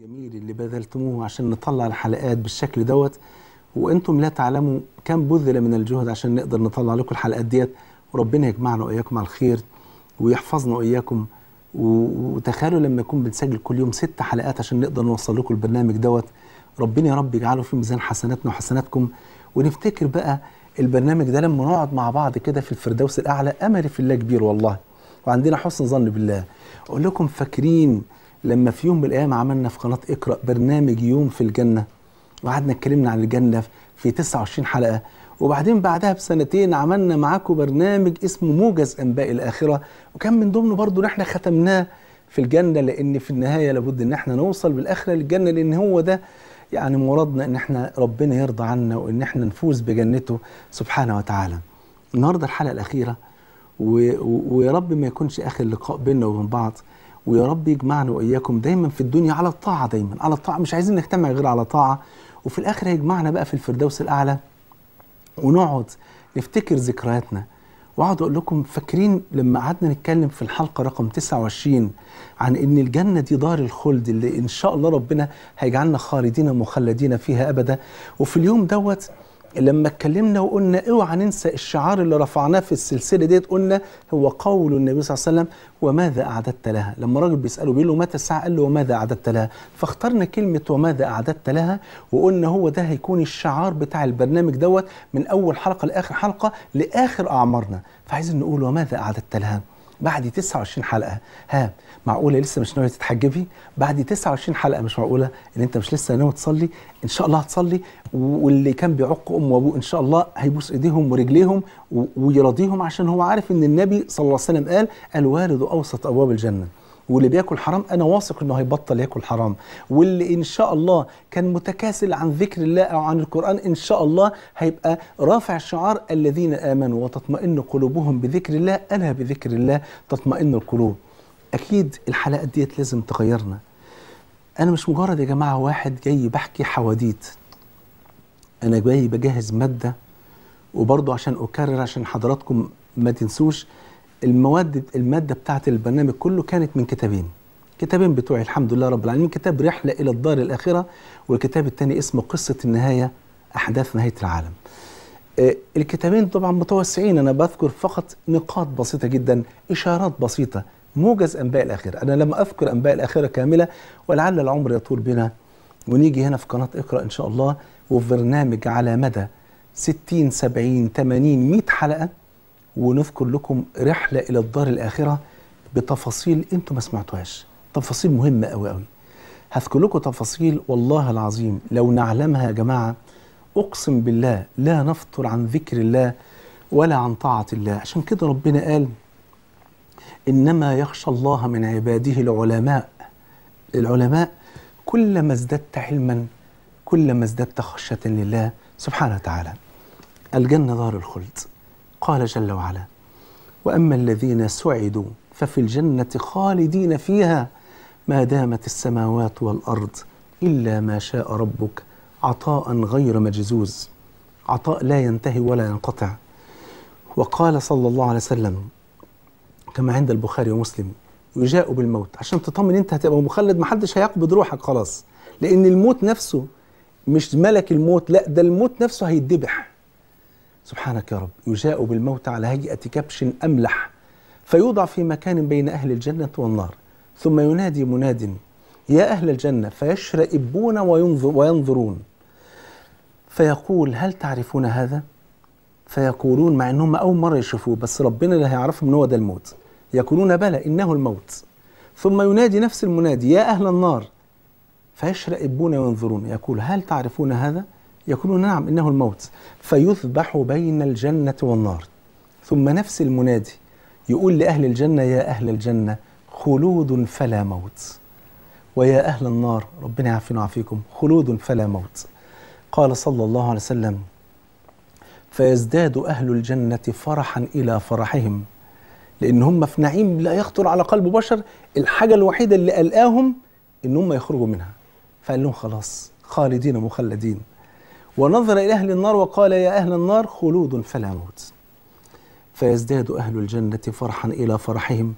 جميل اللي بذلتموه عشان نطلع الحلقات بالشكل دوت وانتم لا تعلموا كم بذل من الجهد عشان نقدر نطلع لكم الحلقات ديت وربنا يجمعنا واياكم على الخير ويحفظنا واياكم وتخيلوا لما يكون بنسجل كل يوم ست حلقات عشان نقدر نوصل لكم البرنامج دوت ربنا يا رب يجعله في ميزان حسناتنا وحسناتكم ونفتكر بقى البرنامج ده لما نقعد مع بعض كده في الفردوس الاعلى املي في الله كبير والله وعندنا حسن ظن بالله اقول لكم فاكرين لما في يوم من الايام عملنا في قناه اقرا برنامج يوم في الجنه وقعدنا اتكلمنا عن الجنه في 29 حلقه وبعدين بعدها بسنتين عملنا معاكم برنامج اسمه موجز انباء الاخره وكان من ضمنه برضو ان احنا ختمناه في الجنه لان في النهايه لابد ان احنا نوصل بالاخره للجنه لان هو ده يعني مرادنا ان احنا ربنا يرضى عنا وان احنا نفوز بجنته سبحانه وتعالى. النهارده الحلقه الاخيره ويا رب ما يكونش اخر لقاء بيننا وبين بعض ويا رب يجمعنا واياكم دايما في الدنيا على الطاعه دايما على الطاعه مش عايزين نجتمع غير على طاعه وفي الاخر هيجمعنا بقى في الفردوس الاعلى ونقعد نفتكر ذكرياتنا واقعد اقول لكم فاكرين لما قعدنا نتكلم في الحلقه رقم 29 عن ان الجنه دي دار الخلد اللي ان شاء الله ربنا هيجعلنا خالدين مخلدين فيها ابدا وفي اليوم دوت لما اتكلمنا وقلنا اوعى ننسى الشعار اللي رفعناه في السلسله ديت قلنا هو قول النبي صلى الله عليه وسلم وماذا اعددت لها؟ لما راجل بيساله بيقول له متى الساعه؟ قال له وماذا اعددت لها؟ فاخترنا كلمه وماذا اعددت لها وقلنا هو ده هيكون الشعار بتاع البرنامج دوت من اول حلقه لاخر حلقه لاخر اعمارنا فعايزين نقول وماذا اعددت لها؟ بعد 29 حلقه ها معقوله لسه مش ناويه تتحجبي بعد 29 حلقه مش معقوله ان انت مش لسه ناوي تصلي ان شاء الله هتصلي واللي كان بيعق امه وابوه ان شاء الله هيبوس ايديهم ورجليهم ويراضيهم عشان هو عارف ان النبي صلى الله عليه وسلم قال الوالد اوسط ابواب الجنه واللي بياكل حرام انا واثق انه هيبطل ياكل حرام واللي ان شاء الله كان متكاسل عن ذكر الله او عن القران ان شاء الله هيبقى رافع شعار الذين امنوا وتطمئن قلوبهم بذكر الله الا بذكر الله تطمئن القلوب اكيد الحلقات ديت لازم تغيرنا انا مش مجرد يا جماعه واحد جاي بحكي حواديت انا جاي بجهز ماده وبرضه عشان اكرر عشان حضراتكم ما تنسوش المواد الماده بتاعت البرنامج كله كانت من كتابين كتابين بتوعي الحمد لله رب العالمين كتاب رحله الى الدار الاخره والكتاب الثاني اسمه قصه النهايه احداث نهايه العالم آه، الكتابين طبعا متوسعين انا بذكر فقط نقاط بسيطه جدا اشارات بسيطه موجز انباء الاخره انا لما اذكر انباء الاخره كامله ولعل العمر يطول بنا ونيجي هنا في قناه اقرا ان شاء الله وفي برنامج على مدى 60 70 80 100 حلقه ونذكر لكم رحله الى الدار الاخره بتفاصيل انتم ما سمعتوهاش تفاصيل مهمه قوي قوي هذكر لكم تفاصيل والله العظيم لو نعلمها يا جماعه اقسم بالله لا نفطر عن ذكر الله ولا عن طاعه الله عشان كده ربنا قال انما يخشى الله من عباده العلماء العلماء كلما ازددت علما كلما ازددت خشيه لله سبحانه وتعالى الجنه دار الخلد قال جل وعلا واما الذين سعدوا ففي الجنه خالدين فيها ما دامت السماوات والارض الا ما شاء ربك عطاء غير مجزوز عطاء لا ينتهي ولا ينقطع وقال صلى الله عليه وسلم كما عند البخاري ومسلم يجاء بالموت عشان تطمن انت هتبقى مخلد محدش هيقبض روحك خلاص لان الموت نفسه مش ملك الموت لا ده الموت نفسه هيتذبح سبحانك يا رب يجاء بالموت على هيئة كبش أملح فيوضع في مكان بين أهل الجنة والنار ثم ينادي مناد يا أهل الجنة فيشرئبون وينظر وينظرون فيقول هل تعرفون هذا؟ فيقولون مع انهم اول مره يشوفوه بس ربنا اللي هيعرفهم ان هو ده الموت يقولون بلى انه الموت ثم ينادي نفس المنادي يا اهل النار فيشرئبون وينظرون يقول هل تعرفون هذا يقولون نعم إنه الموت فيذبح بين الجنة والنار ثم نفس المنادي يقول لأهل الجنة يا أهل الجنة خلود فلا موت ويا أهل النار ربنا يعافينا ويعافيكم خلود فلا موت قال صلى الله عليه وسلم فيزداد أهل الجنة فرحا إلى فرحهم لأن هم في نعيم لا يخطر على قلب بشر الحاجة الوحيدة اللي قلقاهم إن هم يخرجوا منها فقال لهم خلاص خالدين مخلدين ونظر إلى أهل النار وقال يا أهل النار خلود فلا موت فيزداد أهل الجنة فرحا إلى فرحهم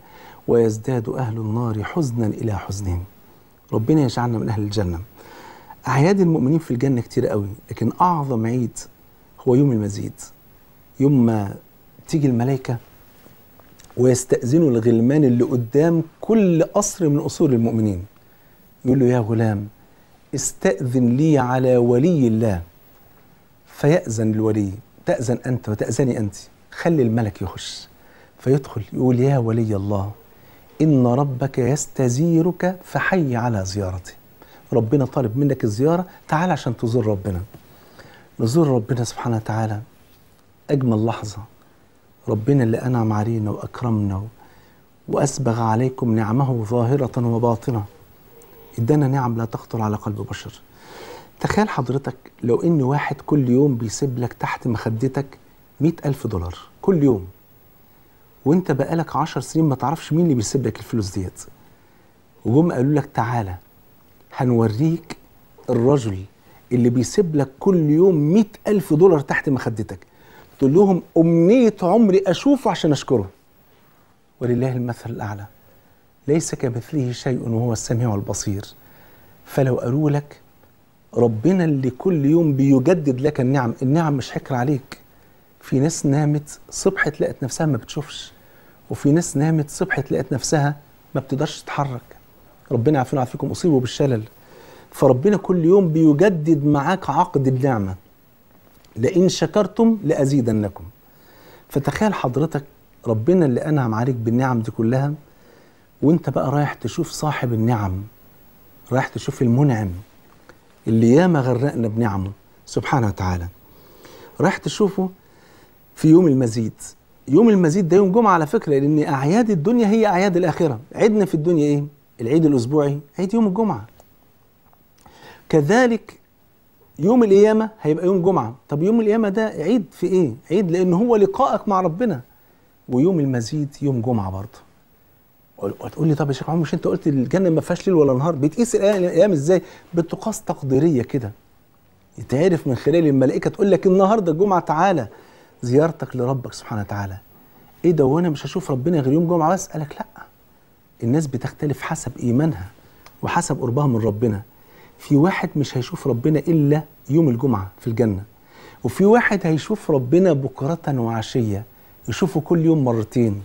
ويزداد أهل النار حزنا إلى حزنهم ربنا يجعلنا من أهل الجنة أعياد المؤمنين في الجنة كتير قوي لكن أعظم عيد هو يوم المزيد يوم ما تيجي الملائكة ويستأذنوا الغلمان اللي قدام كل قصر من قصور المؤمنين يقول له يا غلام استأذن لي على ولي الله فيأذن الولي تأذن أنت وتأذني أنت خلي الملك يخش فيدخل يقول يا ولي الله إن ربك يستزيرك فحي على زيارتي ربنا طالب منك الزيارة تعال عشان تزور ربنا نزور ربنا سبحانه وتعالى أجمل لحظة ربنا اللي أنعم علينا وأكرمنا وأسبغ عليكم نعمه ظاهرة وباطنة إدانا نعم لا تخطر على قلب بشر تخيل حضرتك لو ان واحد كل يوم بيسيب لك تحت مخدتك مئة ألف دولار كل يوم وانت بقالك عشر سنين ما تعرفش مين اللي بيسيب لك الفلوس ديت وجم قالوا لك تعالى هنوريك الرجل اللي بيسيب لك كل يوم مئة ألف دولار تحت مخدتك تقول لهم أمنية عمري أشوفه عشان أشكره ولله المثل الأعلى ليس كمثله شيء وهو السميع البصير فلو قالوا لك ربنا اللي كل يوم بيجدد لك النعم النعم مش حكر عليك في ناس نامت صبحت لقت نفسها ما بتشوفش وفي ناس نامت صبحت لقت نفسها ما بتقدرش تتحرك ربنا عافينا عافيكم اصيبوا بالشلل فربنا كل يوم بيجدد معاك عقد النعمه لئن شكرتم لازيدنكم فتخيل حضرتك ربنا اللي انعم عليك بالنعم دي كلها وانت بقى رايح تشوف صاحب النعم رايح تشوف المنعم اللي ياما غرقنا بنعمه سبحانه وتعالى راح تشوفه في يوم المزيد يوم المزيد ده يوم جمعة على فكرة لأن أعياد الدنيا هي أعياد الآخرة عيدنا في الدنيا إيه؟ العيد الأسبوعي عيد يوم الجمعة كذلك يوم القيامة هيبقى يوم جمعة طب يوم القيامة ده عيد في إيه؟ عيد لأن هو لقائك مع ربنا ويوم المزيد يوم جمعة برضه وتقول لي طب يا شيخ عمر مش انت قلت الجنه ما فيهاش ليل ولا نهار بتقيس الايام ازاي بتقاس تقديريه كده تعرف من خلال الملائكه تقول لك النهارده الجمعه تعالى زيارتك لربك سبحانه وتعالى ايه ده وانا مش هشوف ربنا غير يوم جمعه بس قالك لا الناس بتختلف حسب ايمانها وحسب قربها من ربنا في واحد مش هيشوف ربنا الا يوم الجمعه في الجنه وفي واحد هيشوف ربنا بكره وعشيه يشوفه كل يوم مرتين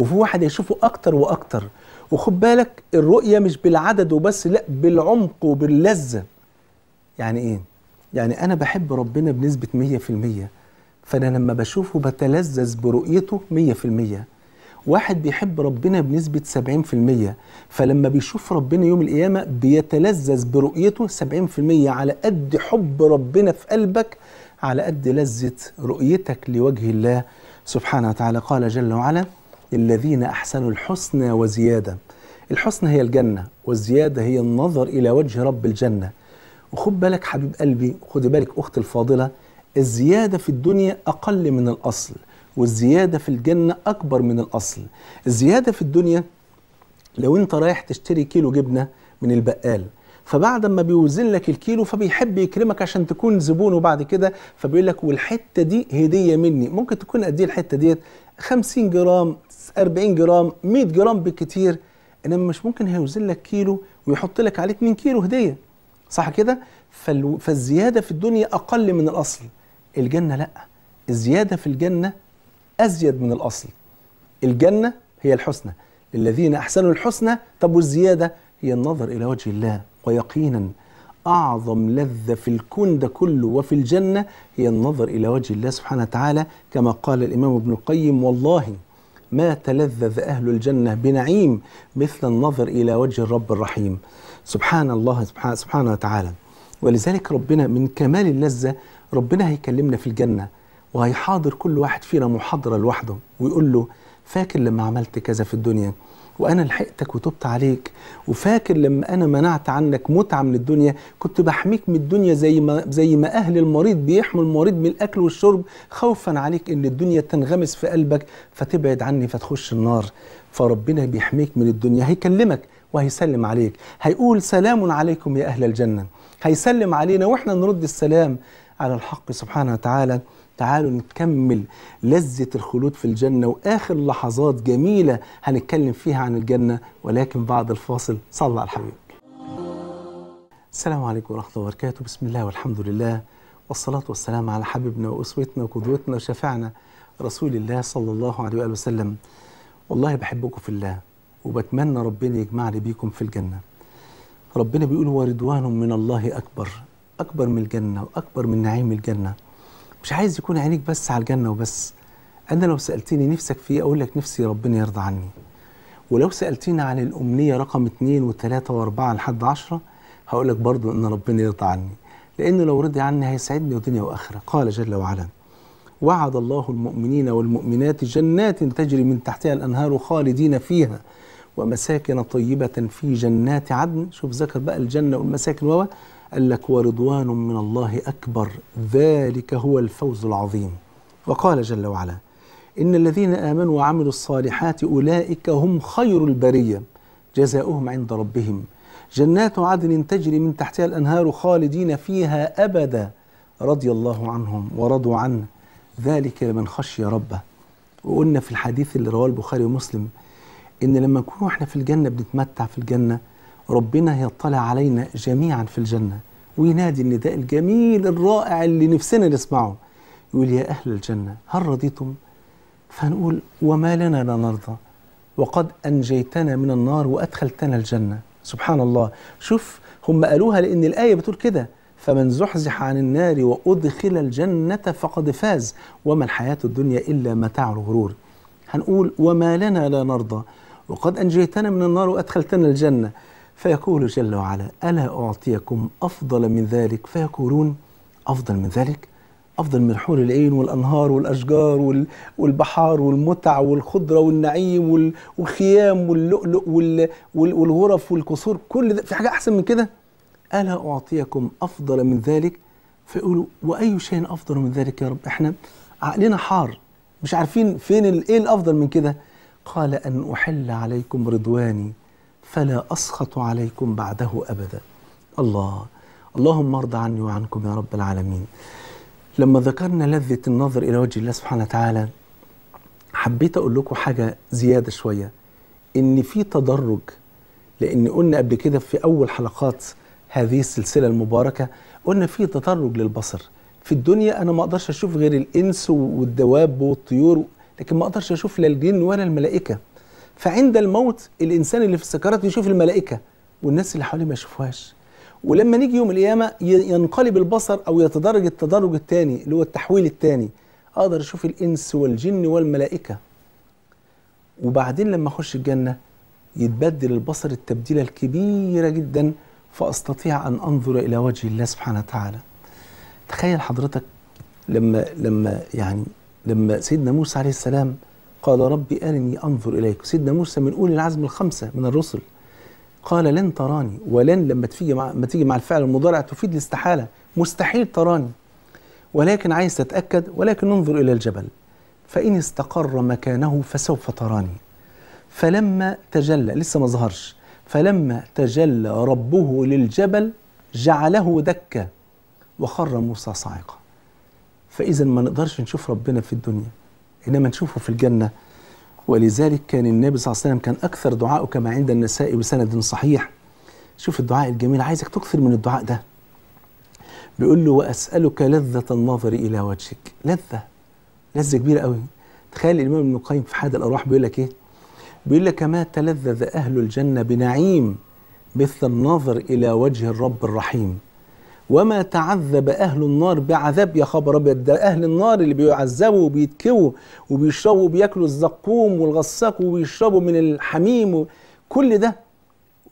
وفي واحد هيشوفه اكتر واكتر وخد بالك الرؤيه مش بالعدد وبس لا بالعمق وباللذه يعني ايه يعني انا بحب ربنا بنسبه 100% فانا لما بشوفه بتلذذ برؤيته 100% واحد بيحب ربنا بنسبة 70% فلما بيشوف ربنا يوم القيامة بيتلذذ برؤيته 70% على قد حب ربنا في قلبك على قد لذة رؤيتك لوجه الله سبحانه وتعالى قال جل وعلا للذين أحسنوا الحسنى وزيادة الحسنى هي الجنة والزيادة هي النظر إلى وجه رب الجنة وخد بالك حبيب قلبي خد بالك أختي الفاضلة الزيادة في الدنيا أقل من الأصل والزيادة في الجنة أكبر من الأصل الزيادة في الدنيا لو أنت رايح تشتري كيلو جبنة من البقال فبعد ما بيوزن لك الكيلو فبيحب يكرمك عشان تكون زبونه بعد كده فبيقول لك والحته دي هديه مني ممكن تكون قد ايه الحته ديت 50 جرام 40 جرام 100 جرام بالكتير انما مش ممكن هيوزن لك كيلو ويحط لك عليه 2 كيلو هديه صح كده فالزياده في الدنيا اقل من الاصل الجنه لا الزياده في الجنه ازيد من الاصل الجنه هي الحسنى للذين احسنوا الحسنى طب والزياده هي النظر إلى وجه الله ويقينا أعظم لذة في الكون ده كله وفي الجنة هي النظر إلى وجه الله سبحانه وتعالى كما قال الإمام ابن القيم والله ما تلذذ أهل الجنة بنعيم مثل النظر إلى وجه الرب الرحيم سبحان الله سبحانه وتعالى ولذلك ربنا من كمال اللذة ربنا هيكلمنا في الجنة وهيحاضر كل واحد فينا محاضرة لوحده ويقول له فاكر لما عملت كذا في الدنيا وانا لحقتك وتبت عليك وفاكر لما انا منعت عنك متعه من الدنيا كنت بحميك من الدنيا زي ما زي ما اهل المريض بيحموا المريض من الاكل والشرب خوفا عليك ان الدنيا تنغمس في قلبك فتبعد عني فتخش النار فربنا بيحميك من الدنيا هيكلمك وهيسلم عليك هيقول سلام عليكم يا اهل الجنه هيسلم علينا واحنا نرد السلام على الحق سبحانه وتعالى تعالوا نكمل لذة الخلود في الجنة وآخر لحظات جميلة هنتكلم فيها عن الجنة ولكن بعد الفاصل صلى على الحبيب السلام عليكم ورحمة الله وبركاته بسم الله والحمد لله والصلاة والسلام على حبيبنا وأسوتنا وقدوتنا وشفعنا رسول الله صلى الله عليه وآله وسلم والله بحبكم في الله وبتمنى ربنا يجمعني بيكم في الجنة ربنا بيقول ورضوان من الله أكبر أكبر من الجنة وأكبر من نعيم الجنة مش عايز يكون عينيك بس على الجنه وبس انا لو سالتني نفسك في ايه اقول لك نفسي ربنا يرضى عني ولو سالتني عن الامنيه رقم 2 و3 و4 لحد 10 هقول لك برضه ان ربنا يرضى عني لانه لو رضي عني هيسعدني ودنيا واخره قال جل وعلا وعد الله المؤمنين والمؤمنات جنات تجري من تحتها الانهار خالدين فيها ومساكن طيبه في جنات عدن شوف ذكر بقى الجنه والمساكن و قال لك ورضوان من الله أكبر ذلك هو الفوز العظيم وقال جل وعلا إن الذين آمنوا وعملوا الصالحات أولئك هم خير البرية جزاؤهم عند ربهم جنات عدن تجري من تحتها الأنهار خالدين فيها أبدا رضي الله عنهم ورضوا عنه ذلك لمن خشي ربه وقلنا في الحديث اللي رواه البخاري ومسلم ان لما نكون احنا في الجنه بنتمتع في الجنه ربنا يطلع علينا جميعا في الجنة وينادي النداء الجميل الرائع اللي نفسنا نسمعه يقول يا أهل الجنة هل رضيتم؟ فنقول وما لنا لا نرضى وقد أنجيتنا من النار وأدخلتنا الجنة سبحان الله شوف هم قالوها لأن الآية بتقول كده فمن زحزح عن النار وأدخل الجنة فقد فاز وما الحياة الدنيا إلا متاع الغرور هنقول وما لنا لا نرضى وقد أنجيتنا من النار وأدخلتنا الجنة فيقول جل وعلا ألا أعطيكم أفضل من ذلك فيقولون أفضل من ذلك أفضل من حور العين والأنهار والأشجار والبحار والمتع والخضرة والنعيم والخيام واللؤلؤ والغرف والقصور كل ده في حاجة أحسن من كده ألا أعطيكم أفضل من ذلك فيقولوا وأي شيء أفضل من ذلك يا رب إحنا عقلنا حار مش عارفين فين إيه الأفضل من كده قال أن أحل عليكم رضواني فلا أسخط عليكم بعده أبدا الله اللهم ارض عني وعنكم يا رب العالمين لما ذكرنا لذة النظر إلى وجه الله سبحانه وتعالى حبيت أقول لكم حاجة زيادة شوية إن في تدرج لأن قلنا قبل كده في أول حلقات هذه السلسلة المباركة قلنا في تدرج للبصر في الدنيا أنا ما أقدرش أشوف غير الإنس والدواب والطيور لكن ما أقدرش أشوف لا الجن ولا الملائكة فعند الموت الانسان اللي في السكرات يشوف الملائكه والناس اللي حواليه ما يشوفوهاش ولما نيجي يوم القيامه ينقلب البصر او يتدرج التدرج الثاني اللي هو التحويل الثاني اقدر اشوف الانس والجن والملائكه وبعدين لما اخش الجنه يتبدل البصر التبديله الكبيره جدا فاستطيع ان انظر الى وجه الله سبحانه وتعالى تخيل حضرتك لما لما يعني لما سيدنا موسى عليه السلام قال ربي أرني أنظر إليك سيدنا موسى من أولي العزم الخمسة من الرسل قال لن تراني ولن لما تيجي مع ما تيجي مع الفعل المضارع تفيد الاستحالة مستحيل تراني ولكن عايز تتأكد ولكن انظر إلى الجبل فإن استقر مكانه فسوف تراني فلما تجلى لسه ما ظهرش فلما تجلى ربه للجبل جعله دكا وخر موسى صاعقا فإذا ما نقدرش نشوف ربنا في الدنيا إنما نشوفه في الجنة ولذلك كان النبي صلى الله عليه وسلم كان أكثر دعائه كما عند النساء بسند صحيح شوف الدعاء الجميل عايزك تكثر من الدعاء ده بيقول له وأسألك لذة النظر إلى وجهك لذة لذة كبيرة قوي تخيل الإمام ابن القيم في حاد الأرواح بيقول لك إيه بيقول لك ما تلذذ أهل الجنة بنعيم مثل النظر إلى وجه الرب الرحيم وما تعذب اهل النار بعذاب يا خبر ابيض ده اهل النار اللي بيعذبوا وبيتكوا وبيشربوا وبياكلوا الزقوم والغساق وبيشربوا من الحميم كل ده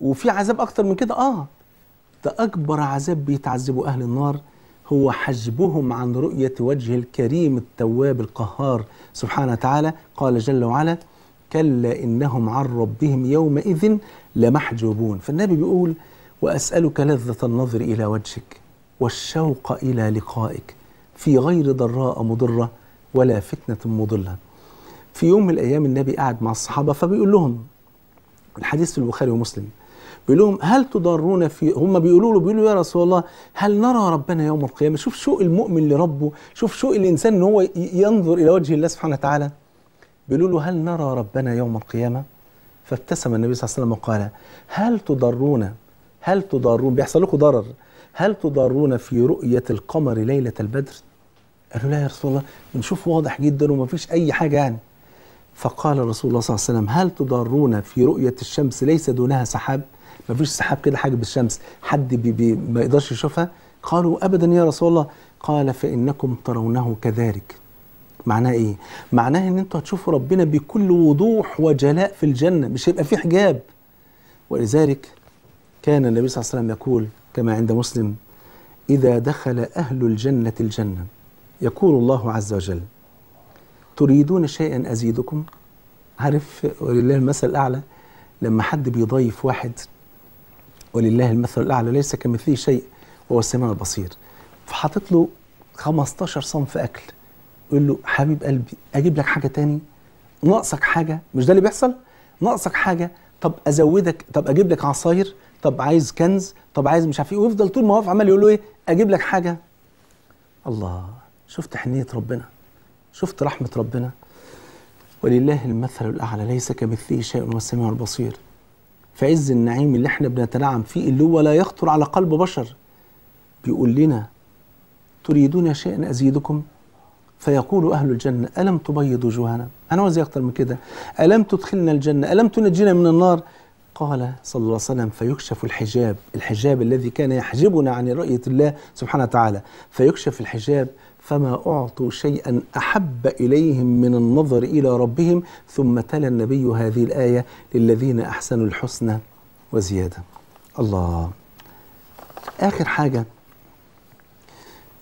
وفي عذاب اكتر من كده اه ده اكبر عذاب بيتعذبوا اهل النار هو حجبهم عن رؤية وجه الكريم التواب القهار سبحانه وتعالى قال جل وعلا كلا إنهم عن ربهم يومئذ لمحجوبون فالنبي بيقول وأسألك لذة النظر إلى وجهك والشوق إلى لقائك في غير ضراء مضرة ولا فتنة مضلة في يوم من الأيام النبي قعد مع الصحابة فبيقول لهم الحديث في البخاري ومسلم بيقول لهم هل تضارون في هم بيقولوا له بيقولوا يا رسول الله هل نرى ربنا يوم القيامه شوف شوق المؤمن لربه شوف شوق الانسان ان هو ينظر الى وجه الله سبحانه وتعالى بيقولوا له هل نرى ربنا يوم القيامه فابتسم النبي صلى الله عليه وسلم وقال هل تضرون هل تضارون بيحصل لكم ضرر هل تضارون في رؤية القمر ليلة البدر قالوا لا يا رسول الله بنشوف واضح جدا ومفيش أي حاجة يعني فقال رسول الله صلى الله عليه وسلم هل تضارون في رؤية الشمس ليس دونها سحاب مفيش سحاب كده حاجة بالشمس حد بي بي ما يقدرش يشوفها قالوا أبدا يا رسول الله قال فإنكم ترونه كذلك معناه ايه معناه ان انتوا هتشوفوا ربنا بكل وضوح وجلاء في الجنه مش هيبقى في حجاب ولذلك كان النبي صلى الله عليه وسلم يقول كما عند مسلم إذا دخل أهل الجنة الجنة يقول الله عز وجل تريدون شيئا أزيدكم عارف ولله المثل الأعلى لما حد بيضيف واحد ولله المثل الأعلى ليس كمثله شيء وهو السماء البصير فحاطط له 15 صنف أكل يقول له حبيب قلبي أجيب لك حاجة تاني ناقصك حاجة مش ده اللي بيحصل ناقصك حاجة طب أزودك طب أجيب لك عصاير طب عايز كنز طب عايز مش عارف ايه ويفضل طول ما هو عمال يقول له ايه اجيب لك حاجه الله شفت حنيه ربنا شفت رحمه ربنا ولله المثل الاعلى ليس كمثله شيء وهو السميع البصير في عز النعيم اللي احنا بنتنعم فيه اللي هو لا يخطر على قلب بشر بيقول لنا تريدون شيئا ازيدكم فيقول أهل الجنة ألم تبيض وجوهنا أنا عايز أكتر من كده ألم تدخلنا الجنة ألم تنجينا من النار قال صلى الله عليه وسلم فيكشف الحجاب الحجاب الذي كان يحجبنا عن رؤية الله سبحانه وتعالى فيكشف الحجاب فما أعطوا شيئا أحب إليهم من النظر إلى ربهم ثم تلا النبي هذه الآية للذين أحسنوا الحسنى وزيادة الله آخر حاجة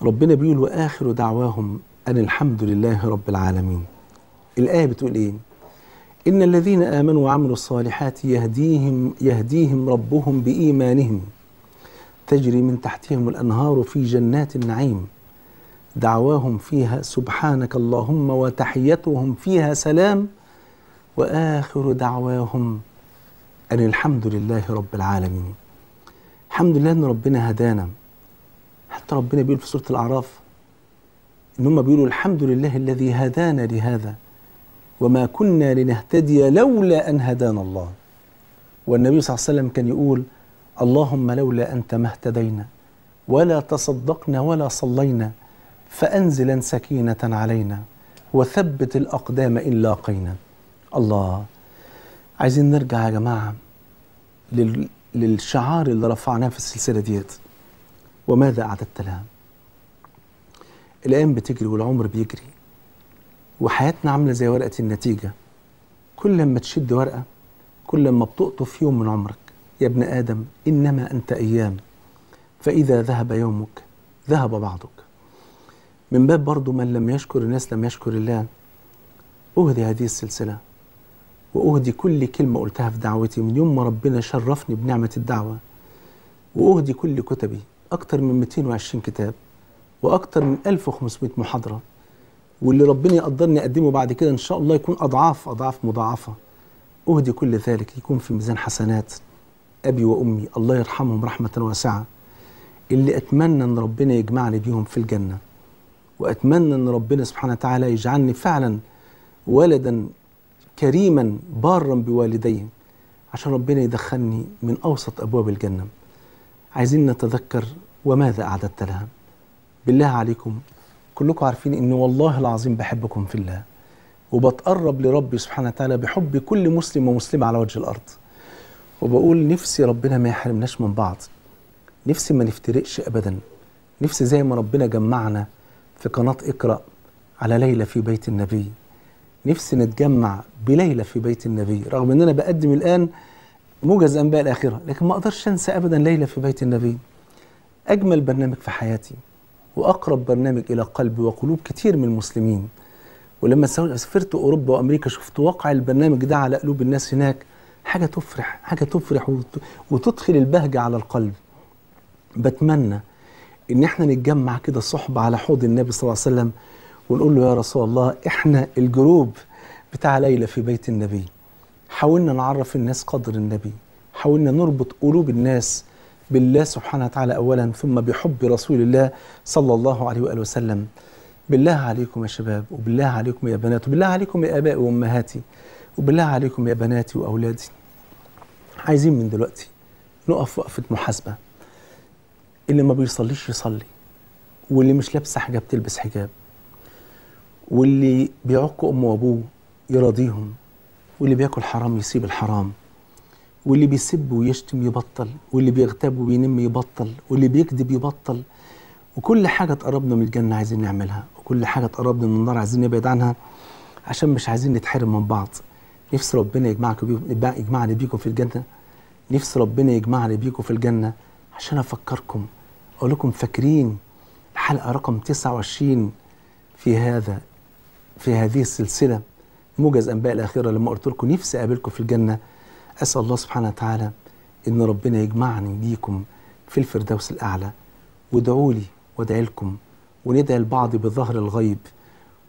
ربنا بيقول وآخر دعواهم أن الحمد لله رب العالمين الآية بتقول إيه إن الذين آمنوا وعملوا الصالحات يهديهم يهديهم ربهم بإيمانهم تجري من تحتهم الأنهار في جنات النعيم دعواهم فيها سبحانك اللهم وتحيتهم فيها سلام وآخر دعواهم أن الحمد لله رب العالمين الحمد لله أن ربنا هدانا حتى ربنا بيقول في سورة الأعراف إن هم بيقولوا الحمد لله الذي هدانا لهذا وما كنا لنهتدي لولا أن هدانا الله والنبي صلى الله عليه وسلم كان يقول اللهم لولا أنت ما اهتدينا ولا تصدقنا ولا صلينا فأنزلا سكينة علينا وثبت الأقدام إن لاقينا الله عايزين نرجع يا جماعة لل... للشعار اللي رفعناه في السلسلة ديت وماذا أعددت لها الأيام بتجري والعمر بيجري وحياتنا عامله زي ورقه النتيجه كل لما تشد ورقه كل لما بتقطف يوم من عمرك يا ابن ادم انما انت ايام فاذا ذهب يومك ذهب بعضك من باب برضو من لم يشكر الناس لم يشكر الله اهدي هذه السلسله واهدي كل كلمه قلتها في دعوتي من يوم ما ربنا شرفني بنعمه الدعوه واهدي كل كتبي اكثر من 220 كتاب واكثر من 1500 محاضره واللي ربنا يقدرني اقدمه بعد كده ان شاء الله يكون اضعاف اضعاف مضاعفه اهدي كل ذلك يكون في ميزان حسنات ابي وامي الله يرحمهم رحمه واسعه اللي اتمنى ان ربنا يجمعني بيهم في الجنه واتمنى ان ربنا سبحانه وتعالى يجعلني فعلا ولدا كريما بارا بوالديه عشان ربنا يدخلني من اوسط ابواب الجنه عايزين نتذكر وماذا اعددت لها بالله عليكم كلكم عارفين ان والله العظيم بحبكم في الله وبتقرب لربي سبحانه وتعالى بحب كل مسلم ومسلمة على وجه الأرض وبقول نفسي ربنا ما يحرمناش من بعض نفسي ما نفترقش أبدا نفسي زي ما ربنا جمعنا في قناة اقرأ على ليلة في بيت النبي نفسي نتجمع بليلة في بيت النبي رغم ان انا بقدم الان موجز انباء الاخره لكن ما اقدرش انسى ابدا ليلة في بيت النبي اجمل برنامج في حياتي واقرب برنامج الى قلبي وقلوب كتير من المسلمين ولما سافرت اوروبا وامريكا شفت وقع البرنامج ده على قلوب الناس هناك حاجه تفرح حاجه تفرح وتدخل البهجه على القلب بتمنى ان احنا نتجمع كده صحبه على حوض النبي صلى الله عليه وسلم ونقول له يا رسول الله احنا الجروب بتاع ليلى في بيت النبي حاولنا نعرف الناس قدر النبي حاولنا نربط قلوب الناس بالله سبحانه وتعالى أولا ثم بحب رسول الله صلى الله عليه وآله وسلم بالله عليكم يا شباب وبالله عليكم يا بنات وبالله عليكم يا آبائي وأمهاتي وبالله عليكم يا بناتي وأولادي عايزين من دلوقتي نقف وقفة محاسبة اللي ما بيصليش يصلي واللي مش لابسة حجاب تلبس حجاب واللي بيعق أمه وأبوه يراضيهم واللي بياكل حرام يسيب الحرام واللي بيسب ويشتم يبطل واللي بيغتاب وينم يبطل واللي بيكذب يبطل وكل حاجة تقربنا من الجنة عايزين نعملها وكل حاجة تقربنا من النار عايزين نبعد عنها عشان مش عايزين نتحرم من بعض نفسي ربنا يجمعكم بيكم بيكم في الجنة نفسي ربنا يجمعنا بيكم في الجنة عشان أفكركم أقول لكم فاكرين الحلقة رقم 29 في هذا في هذه السلسلة موجز أنباء الأخيرة لما قلت لكم نفسي أقابلكم في الجنة أسأل الله سبحانه وتعالى إن ربنا يجمعني بيكم في الفردوس الأعلى وادعوا لي وادعي لكم وندعي البعض بظهر الغيب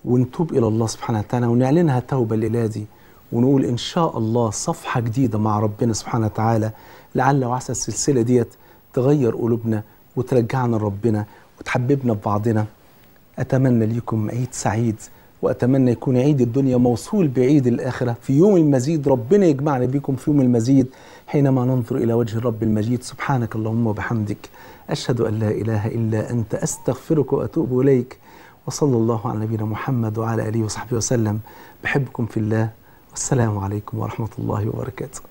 ونتوب إلى الله سبحانه وتعالى ونعلنها توبة لله دي ونقول إن شاء الله صفحة جديدة مع ربنا سبحانه وتعالى لعل وعسى السلسلة ديت تغير قلوبنا وترجعنا لربنا وتحببنا ببعضنا أتمنى ليكم عيد سعيد واتمنى يكون عيد الدنيا موصول بعيد الاخره في يوم المزيد ربنا يجمعنا بكم في يوم المزيد حينما ننظر الى وجه الرب المجيد سبحانك اللهم وبحمدك اشهد ان لا اله الا انت استغفرك واتوب اليك وصلى الله على نبينا محمد وعلى اله وصحبه وسلم بحبكم في الله والسلام عليكم ورحمه الله وبركاته